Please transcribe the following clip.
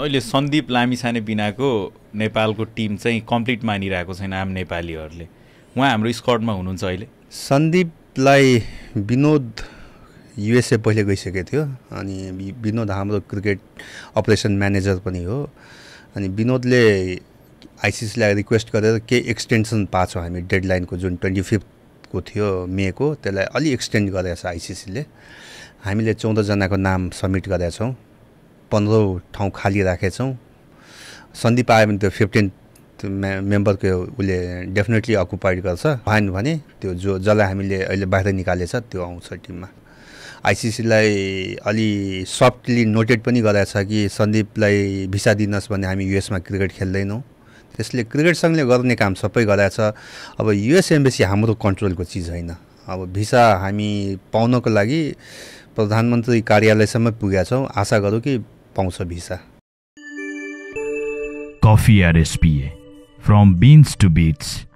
अहिले सन्दीप लामिछाने बिनाको नेपालको टिम चाहिँ कम्प्लिट मानिरहेको छैन आम नेपालीहरूले उहाँ हाम्रो स्कटमा हुनुहुन्छ अहिले सन्दीपलाई विनोद युएसए पहिले गइसकेको थियो अनि विनोद हाम्रो क्रिकेट अपरेसन म्यानेजर पनि हो अनि विनोदले आइसिसीलाई रिक्वेस्ट गरेर केही एक्सटेन्सन पाएको छौँ हामी डेडलाइनको जुन ट्वेन्टी फिफ्थको थियो मेको त्यसलाई अलि एक्सटेन्ड गरेको छ आइसिसीले हामीले चौधजनाको नाम सब्मिट गरेका छौँ पन्ध्रौँ ठाउँ खाली राखेछौँ सन्दीप पायो भने त्यो फिफ्टिन मेम्बरको उसले डेफिनेटली अकुपाइड गर्छ भएन भने त्यो जो जसलाई हामीले अहिले बाहिर निकालेछ त्यो आउँछ टिममा आइसिसीलाई अलि सफ्टली नोटेड पनि गराएको छ कि सन्दीपलाई भिसा दिनुहोस् भने हामी युएसमा क्रिकेट खेल्दैनौँ त्यसले क्रिकेटसँगले गर्ने काम सबै गराएको छ अब युएस एम्बेसी हाम्रो कन्ट्रोलको चिज होइन अब भिसा हामी पाउनको लागि प्रधानमन्त्री कार्यालयसम्म पुगेका छौँ आशा गरौँ कि पाउँछ भिसा कफी आरएसपिए फ्रम बिन्स टु बिट्स